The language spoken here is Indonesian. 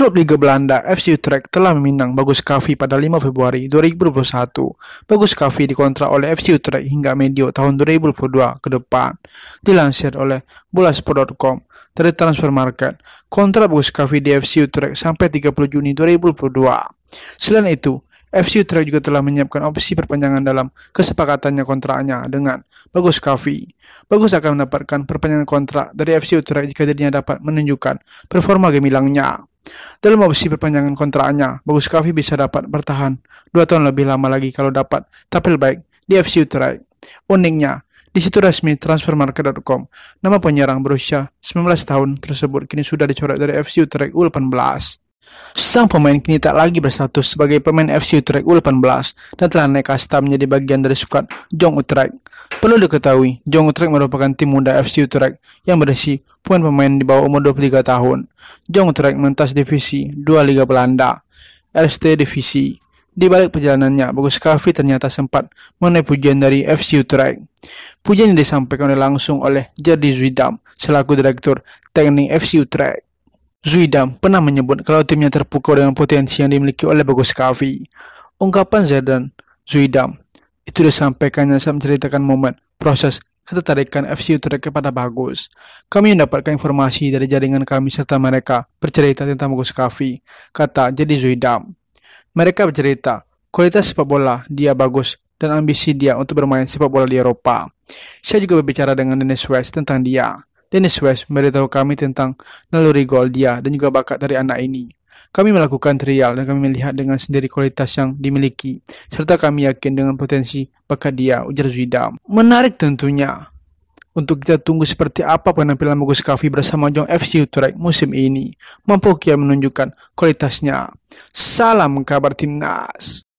Klub Liga Belanda FC Utrecht telah meminang Bagus Kavi pada 5 Februari 2021. Bagus Kavi dikontrak oleh FC Utrecht hingga medio tahun 2022 ke depan. Dilansir oleh bolasport.com dari Transfer Market, kontrak Bagus Kavi di FC Utrecht sampai 30 Juni 2022. Selain itu, FC Utrecht juga telah menyiapkan opsi perpanjangan dalam kesepakatannya kontraknya dengan Bagus Kavi. Bagus akan mendapatkan perpanjangan kontrak dari FC Utrecht jika dirinya dapat menunjukkan performa gemilangnya. Dalam opsi perpanjangan kontraknya Bagus Kavi bisa dapat bertahan 2 tahun lebih lama lagi kalau dapat tampil baik di FC Utrecht. Uniknya, di situ resmi transfermarket.com, nama penyerang berusia 19 tahun tersebut kini sudah dicoret dari FC Utrecht U18. Sang pemain kini tak lagi bersatu sebagai pemain FC Utrecht U18 dan telah naik kasta menjadi bagian dari skuad Jong Utrecht. Perlu diketahui, Jong Utrecht merupakan tim muda FC Utrecht yang berisi pemain pemain di bawah umur 23 tahun. Jong Utrecht mentas divisi 2 Liga Belanda, LST Divisi. Di balik perjalanannya, Bagus Kavi ternyata sempat menaik pujian dari FC Utrecht. Pujian yang disampaikan langsung oleh Jerdy Zuidam selaku Direktur Teknik FC Utrecht. Zuidam pernah menyebut kalau timnya terpukau dengan potensi yang dimiliki oleh Bagus Kavi. Ungkapan Zaidan Zuidam, itu disampaikannya saat menceritakan momen, proses, ketertarikan FC Utrecht kepada Bagus. Kami mendapatkan informasi dari jaringan kami serta mereka bercerita tentang Bagus Kavi, kata jadi Zuidam. Mereka bercerita, kualitas sepak bola dia bagus dan ambisi dia untuk bermain sepak bola di Eropa. Saya juga berbicara dengan Dennis West tentang dia. Dennis West memberitahu kami tentang naluri gol dia dan juga bakat dari anak ini. Kami melakukan trial dan kami melihat dengan sendiri kualitas yang dimiliki, serta kami yakin dengan potensi bakat dia, ujar Zuidam. Menarik tentunya. Untuk kita tunggu seperti apa penampilan bagus Kavi bersama Jong FC Utrecht musim ini. Mampukah menunjukkan kualitasnya? Salam kabar timnas.